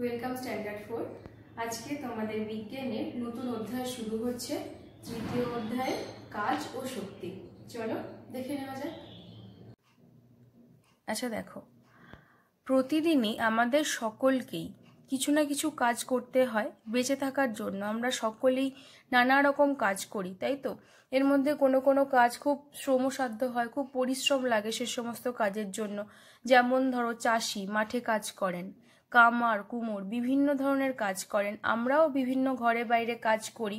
welcome standard four আজকে তোমাদের বিজ্ঞানের নতুন অধ্যায় শুরু হচ্ছে তৃতীয় অধ্যায়ে কাজ ও শক্তি চলো দেখে নেওয়া যাক আচ্ছা দেখো প্রতিদিনই আমাদের সকলকেই কিছু না কিছু কাজ করতে হয় বেঁচে থাকার জন্য আমরা সকলেই নানা রকম কাজ করি তাই তো এর মধ্যে কোনো কোনো কাজ খুব শ্রমসাধ্য হয় খুব পরিশ্রম লাগে সে সমস্ত কাজের জন্য যেমন ধরো চাষি মাঠে কাজ করেন কামার কুমোর বিভিন্ন ধরনের কাজ করেন আমরাও বিভিন্ন ঘরে বাইরে কাজ করি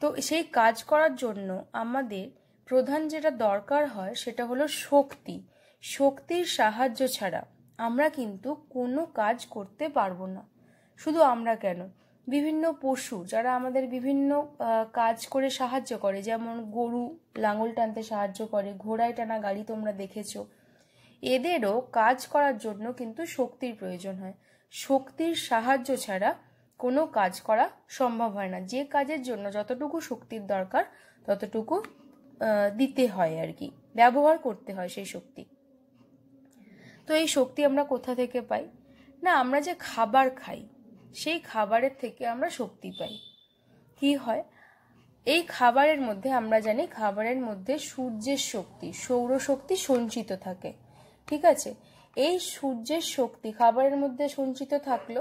তো সেই কাজ করার জন্য আমাদের প্রধান যেটা দরকার হয় সেটা হলো শক্তি শক্তির সাহায্য ছাড়া আমরা কিন্তু কোনো কাজ করতে পারবো না শুধু আমরা কেন বিভিন্ন পশু যারা আমাদের বিভিন্ন কাজ করে সাহায্য করে যেমন গরু লাঙল টানতে সাহায্য করে ঘোড়ায় টানা গাড়ি তোমরা দেখেছো এদেরও কাজ করার জন্য কিন্তু শক্তির প্রয়োজন হয় শক্তির সাহায্য ছাড়া কোনো কাজ করা সম্ভব হয় না যে কাজের জন্য যতটুকু শক্তির দরকার ততটুকু দিতে হয় আর কি ব্যবহার করতে হয় সেই শক্তি তো এই শক্তি আমরা কোথা থেকে পাই না আমরা যে খাবার খাই সেই খাবারের থেকে আমরা শক্তি পাই কি হয় এই খাবারের মধ্যে আমরা জানি খাবারের মধ্যে সূর্যের শক্তি সৌরশক্তি সঞ্চিত থাকে ঠিক আছে এই সূর্যের শক্তি খাবারের মধ্যে সঞ্চিত থাকলো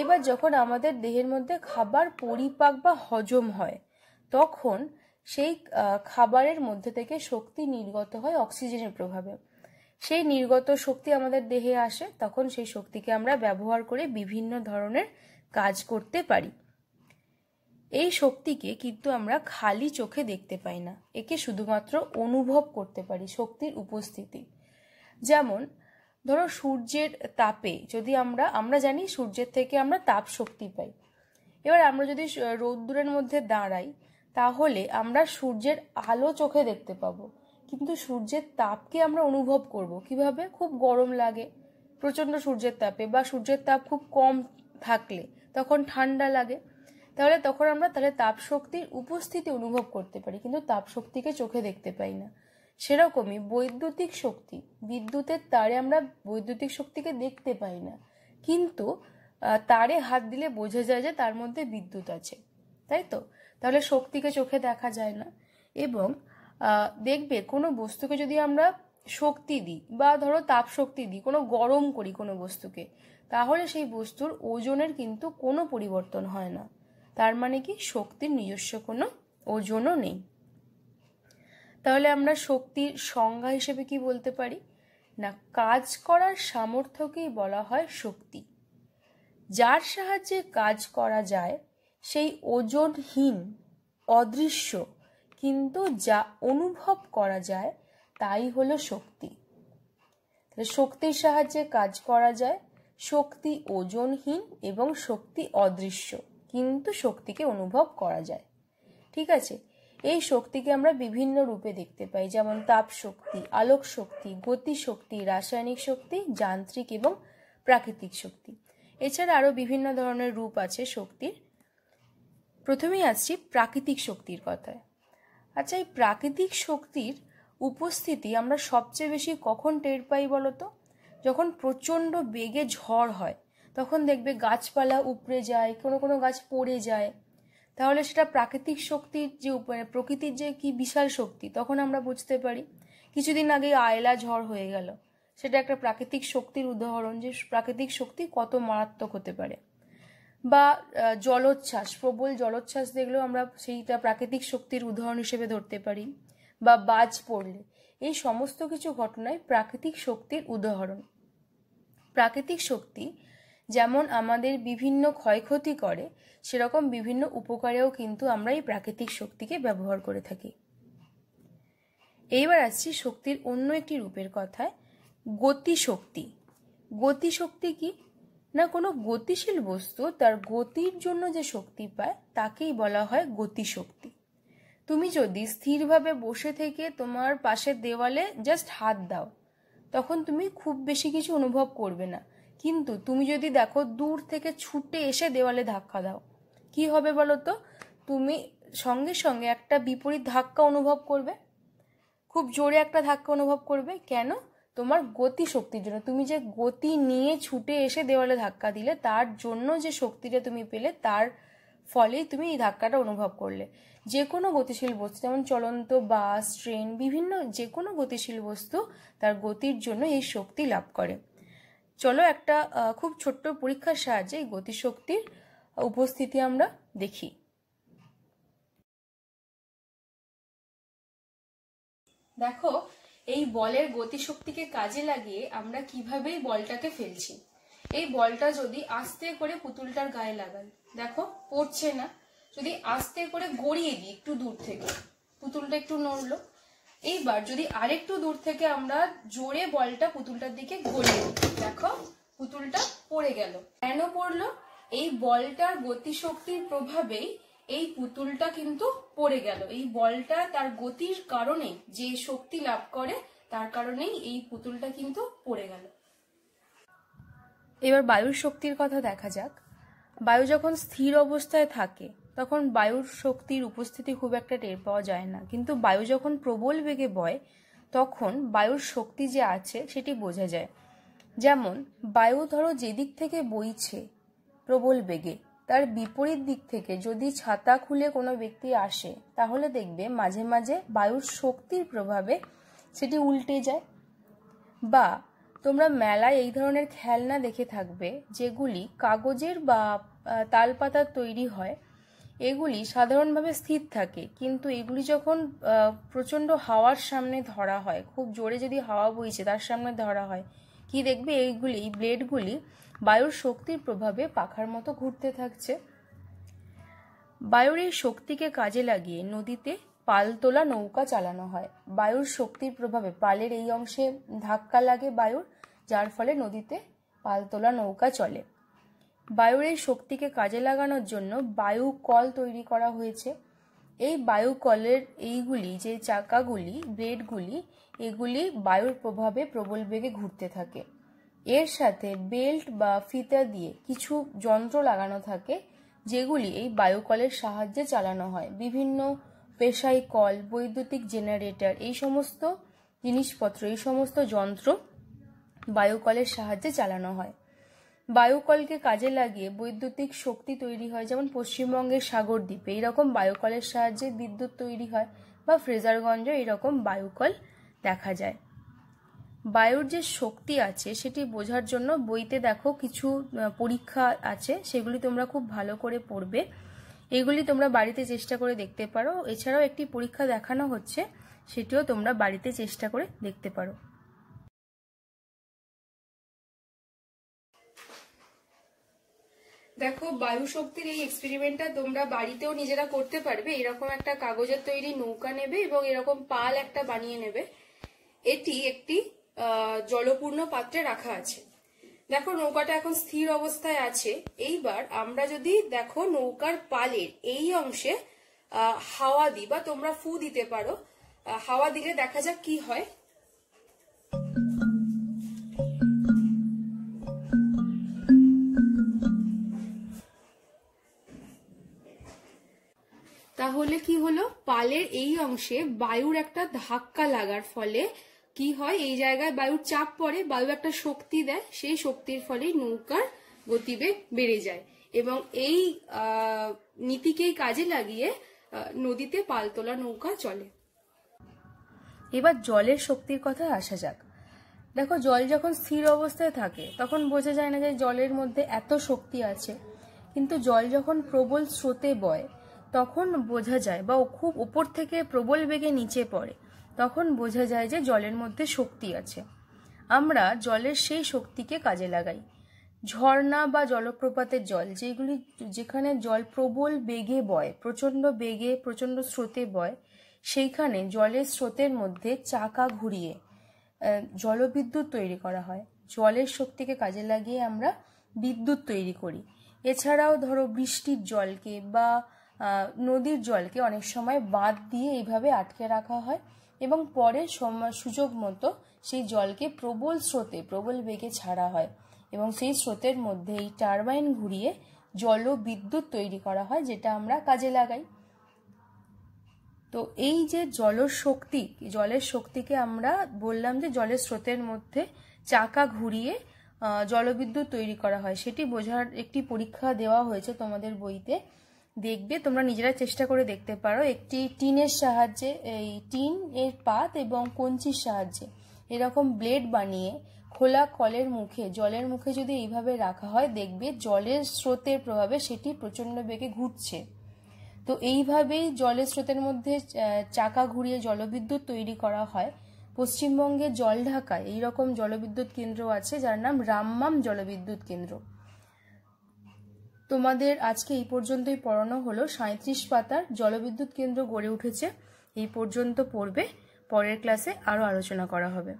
এবার যখন আমাদের দেহের মধ্যে খাবার পরিপাক বা হজম হয় তখন সেই খাবারের মধ্যে থেকে শক্তি নির্গত হয় অক্সিজেনের প্রভাবে সেই নির্গত শক্তি আমাদের দেহে আসে তখন সেই শক্তিকে আমরা ব্যবহার করে বিভিন্ন ধরনের কাজ করতে পারি এই শক্তিকে কিন্তু আমরা খালি চোখে দেখতে পাই না একে শুধুমাত্র অনুভব করতে পারি শক্তির উপস্থিতি যেমন ধরো সূর্যের তাপে যদি আমরা আমরা জানি সূর্যের থেকে আমরা তাপ শক্তি পাই এবার আমরা যদি রোদ্দুরের মধ্যে দাঁড়াই তাহলে আমরা সূর্যের আলো চোখে দেখতে পাবো কিন্তু সূর্যের তাপকে আমরা অনুভব করব কিভাবে খুব গরম লাগে প্রচণ্ড সূর্যের তাপে বা সূর্যের তাপ খুব কম থাকলে তখন ঠান্ডা লাগে তাহলে তখন আমরা তাহলে তাপশক্তির উপস্থিতি অনুভব করতে পারি কিন্তু তাপশক্তিকে চোখে দেখতে পাই না সেরকমই বৈদ্যুতিক শক্তি বিদ্যুতের তারে আমরা বৈদ্যুতিক শক্তিকে দেখতে পাই না কিন্তু তারে হাত দিলে বোঝা যায় যে তার মধ্যে বিদ্যুৎ আছে তাই তো তাহলে শক্তিকে চোখে দেখা যায় না এবং দেখবে কোনো বস্তুকে যদি আমরা শক্তি দিই বা ধরো তাপ শক্তি দিই কোনো গরম করি কোনো বস্তুকে তাহলে সেই বস্তুর ওজনের কিন্তু কোনো পরিবর্তন হয় না তার মানে কি শক্তির নিজস্ব কোনো ওজনও নেই তাহলে আমরা শক্তির সংজ্ঞা হিসেবে কি বলতে পারি না কাজ করার সামর্থ্যকেই বলা হয় শক্তি যার সাহায্যে কাজ করা যায় সেই ওজনহীন অদৃশ্য কিন্তু যা অনুভব করা যায় তাই হলো শক্তি তাহলে শক্তির সাহায্যে কাজ করা যায় শক্তি ওজনহীন এবং শক্তি অদৃশ্য কিন্তু শক্তিকে অনুভব করা যায় ঠিক আছে এই শক্তিকে আমরা বিভিন্ন রূপে দেখতে পাই যেমন তাপ শক্তি আলোক শক্তি গতি শক্তি রাসায়নিক শক্তি যান্ত্রিক এবং প্রাকৃতিক শক্তি এছাড়া আরও বিভিন্ন ধরনের রূপ আছে শক্তির প্রথমেই আসছি প্রাকৃতিক শক্তির কথায় আচ্ছা এই প্রাকৃতিক শক্তির উপস্থিতি আমরা সবচেয়ে বেশি কখন টের পাই বলতো যখন প্রচণ্ড বেগে ঝড় হয় তখন দেখবে গাছপালা উপড়ে যায় কোনো কোনো গাছ পড়ে যায় তাহলে সেটা প্রাকৃতিক শক্তির যে মানে প্রকৃতির যে কি বিশাল শক্তি তখন আমরা বুঝতে পারি কিছুদিন আগে আয়লা ঝড় হয়ে গেল সেটা একটা প্রাকৃতিক শক্তির উদাহরণ যে প্রাকৃতিক শক্তি কত মারাত্মক হতে পারে বা জলোচ্ছ্বাস প্রবল জলোচ্ছ্বাস দেখলেও আমরা সেইটা প্রাকৃতিক শক্তির উদাহরণ হিসেবে ধরতে পারি বা বাজ পড়লে এই সমস্ত কিছু ঘটনায় প্রাকৃতিক শক্তির উদাহরণ প্রাকৃতিক শক্তি যেমন আমাদের বিভিন্ন ক্ষয়ক্ষতি করে সেরকম বিভিন্ন উপকারেও কিন্তু আমরা এই প্রাকৃতিক শক্তিকে ব্যবহার করে থাকি এইবার আসছি শক্তির অন্য একটি রূপের কথায় গতিশক্তি গতিশক্তি কি না কোনো গতিশীল বস্তু তার গতির জন্য যে শক্তি পায় তাকেই বলা হয় গতিশক্তি তুমি যদি স্থিরভাবে বসে থেকে তোমার পাশের দেওয়ালে জাস্ট হাত দাও তখন তুমি খুব বেশি কিছু অনুভব করবে না কিন্তু তুমি যদি দেখো দূর থেকে ছুটে এসে দেওয়ালে ধাক্কা দাও কি হবে বলো তো তুমি সঙ্গে সঙ্গে একটা বিপরীত ধাক্কা অনুভব করবে খুব জোরে একটা ধাক্কা অনুভব করবে কেন তোমার গতি শক্তির জন্য তুমি যে গতি নিয়ে ছুটে এসে দেওয়ালে ধাক্কা দিলে তার জন্য যে শক্তিটা তুমি পেলে তার ফলেই তুমি এই ধাক্কাটা অনুভব করলে যে কোনো গতিশীল বস্তু যেমন চলন্ত বাস ট্রেন বিভিন্ন যে কোনো গতিশীল বস্তু তার গতির জন্য এই শক্তি লাভ করে চলো একটা খুব ছোট্ট পরীক্ষার সাহায্যে এই গতিশক্তির উপস্থিতি আমরা দেখি দেখো এই বলের গতিশক্তিকে কাজে লাগিয়ে আমরা কিভাবেই বলটাকে ফেলছি এই বলটা যদি আস্তে করে পুতুলটার গায়ে লাগান দেখো পড়ছে না যদি আস্তে করে গড়িয়ে দিই একটু দূর থেকে পুতুলটা একটু নড়লো এইবার যদি আরেকটু দূর থেকে আমরা জোরে বলটা পুতুলটার দিকে গড়িয়ে দেখো পুতুলটা পড়ে গেল কেন পড়লো এই বলটার গতিশক্তির প্রভাবেই এই পুতুলটা কিন্তু পড়ে গেল এই বলটা তার গতির কারণে যে শক্তি লাভ করে তার কারণেই এই পুতুলটা কিন্তু পড়ে গেল এবার বায়ুর শক্তির কথা দেখা যাক বায়ু যখন স্থির অবস্থায় থাকে তখন বায়ুর শক্তির উপস্থিতি খুব একটা টের পাওয়া যায় না কিন্তু বায়ু যখন প্রবল বেগে বয় তখন বায়ুর শক্তি যে আছে সেটি বোঝা যায় যেমন বায়ু ধরো যেদিক থেকে বইছে প্রবল বেগে তার বিপরীত দিক থেকে যদি ছাতা খুলে কোনো ব্যক্তি আসে তাহলে দেখবে মাঝে মাঝে বায়ুর শক্তির প্রভাবে সেটি উল্টে যায় বা তোমরা মেলায় এই ধরনের খেলনা দেখে থাকবে যেগুলি কাগজের বা তালপাতার তৈরি হয় এগুলি সাধারণভাবে স্থির থাকে কিন্তু এগুলি যখন প্রচণ্ড হাওয়ার সামনে ধরা হয় খুব জোরে যদি হাওয়া বইছে তার সামনে ধরা হয় কি দেখবে এইগুলি ব্লেডগুলি বায়ুর শক্তির প্রভাবে পাখার মতো ঘুরতে থাকছে বায়ুর এই শক্তিকে কাজে লাগিয়ে নদীতে পাল তোলা নৌকা চালানো হয় বায়ুর শক্তির প্রভাবে পালের এই অংশে ধাক্কা লাগে বায়ুর যার ফলে নদীতে পাল তোলা নৌকা চলে বায়ুর এই শক্তিকে কাজে লাগানোর জন্য বায়ু কল তৈরি করা হয়েছে এই বায়ু কলের এইগুলি যে চাকাগুলি ব্লেডগুলি এগুলি বায়ুর প্রভাবে প্রবল বেগে ঘুরতে থাকে এর সাথে বেল্ট বা ফিতা দিয়ে কিছু যন্ত্র লাগানো থাকে যেগুলি এই বায়ুকলের সাহায্যে চালানো হয় বিভিন্ন পেশাই কল বৈদ্যুতিক জেনারেটর এই সমস্ত জিনিসপত্র এই সমস্ত যন্ত্র বায়ুকলের সাহায্যে চালানো হয় বায়ুকলকে কাজে লাগিয়ে বৈদ্যুতিক শক্তি তৈরি হয় যেমন পশ্চিমবঙ্গের সাগর দ্বীপে এইরকম বায়ুকলের সাহায্যে বিদ্যুৎ তৈরি হয় বা ফ্রেজারগঞ্জে এরকম বায়ুকল দেখা যায় বায়ুর যে শক্তি আছে সেটি বোঝার জন্য বইতে দেখো কিছু পরীক্ষা আছে সেগুলি তোমরা খুব ভালো করে পড়বে এগুলি তোমরা বাড়িতে চেষ্টা করে দেখতে পারো এছাড়াও একটি পরীক্ষা দেখানো হচ্ছে সেটিও তোমরা বাড়িতে চেষ্টা করে দেখতে পারো দেখো বায়ু শক্তির এই এক্সপেরিমেন্টটা তোমরা বাড়িতেও নিজেরা করতে পারবে এরকম একটা কাগজের তৈরি নৌকা নেবে এবং এরকম পাল একটা বানিয়ে নেবে এটি একটি জলপূর্ণ পাত্রে রাখা আছে দেখো নৌকাটা এখন স্থির অবস্থায় আছে এইবার আমরা যদি দেখো নৌকার পালের এই অংশে হাওয়া দি বা তোমরা ফু দিতে পারো হাওয়া দিলে দেখা যাক কি হয় তাহলে কি হলো পালের এই অংশে বায়ুর একটা ধাক্কা লাগার ফলে কি হয় এই জায়গায় বায়ুর চাপ পড়ে বায়ু একটা শক্তি দেয় সেই শক্তির ফলে নৌকার গতিবেগ বেড়ে যায় এবং এই নীতিকেই কাজে লাগিয়ে নদীতে পালতোলা নৌকা চলে এবার জলের শক্তির কথা আসা যাক দেখো জল যখন স্থির অবস্থায় থাকে তখন বোঝা যায় না যে জলের মধ্যে এত শক্তি আছে কিন্তু জল যখন প্রবল স্রোতে বয় তখন বোঝা যায় বা খুব উপর থেকে প্রবল বেগে নিচে পড়ে তখন বোঝা যায় যে জলের মধ্যে শক্তি আছে আমরা জলের সেই শক্তিকে কাজে লাগাই ঝর্ণা বা জলপ্রপাতের জল যেগুলি যেখানে জল প্রবল বেগে বয় প্রচণ্ড বেগে প্রচণ্ড স্রোতে বয় সেইখানে জলের স্রোতের মধ্যে চাকা ঘুরিয়ে জলবিদ্যুৎ তৈরি করা হয় জলের শক্তিকে কাজে লাগিয়ে আমরা বিদ্যুৎ তৈরি করি এছাড়াও ধরো বৃষ্টির জলকে বা নদীর জলকে অনেক সময় বাঁধ দিয়ে এইভাবে আটকে রাখা হয় এবং পরে সুযোগ মতো সেই জলকে প্রবল স্রোতে প্রবল বেগে ছাড়া হয় এবং সেই স্রোতের মধ্যে এই টারবাইন ঘুরিয়ে জল বিদ্যুৎ তৈরি করা হয় যেটা আমরা কাজে লাগাই তো এই যে জলের শক্তি জলের শক্তিকে আমরা বললাম যে জলের স্রোতের মধ্যে চাকা ঘুরিয়ে জলবিদ্যুৎ তৈরি করা হয় সেটি বোঝার একটি পরীক্ষা দেওয়া হয়েছে তোমাদের বইতে দেখবে তোমরা নিজেরা চেষ্টা করে দেখতে পারো একটি টিনের সাহায্যে এই টিন এর পাত এবং কঞ্চির সাহায্যে এরকম ব্লেড বানিয়ে খোলা কলের মুখে জলের মুখে যদি এইভাবে রাখা হয় দেখবে জলের স্রোতের প্রভাবে সেটি প্রচণ্ড বেগে ঘুরছে তো এইভাবেই জলের স্রোতের মধ্যে চাকা ঘুরিয়ে জলবিদ্যুৎ তৈরি করা হয় পশ্চিমবঙ্গে জল ঢাকায় এইরকম জলবিদ্যুৎ কেন্দ্র আছে যার নাম রামমাম জলবিদ্যুৎ কেন্দ্র তোমাদের আজকে এই পর্যন্তই পড়ানো হলো সাঁত্রিশ পাতার জলবিদ্যুৎ কেন্দ্র গড়ে উঠেছে এই পর্যন্ত পড়বে পরের ক্লাসে আরও আলোচনা করা হবে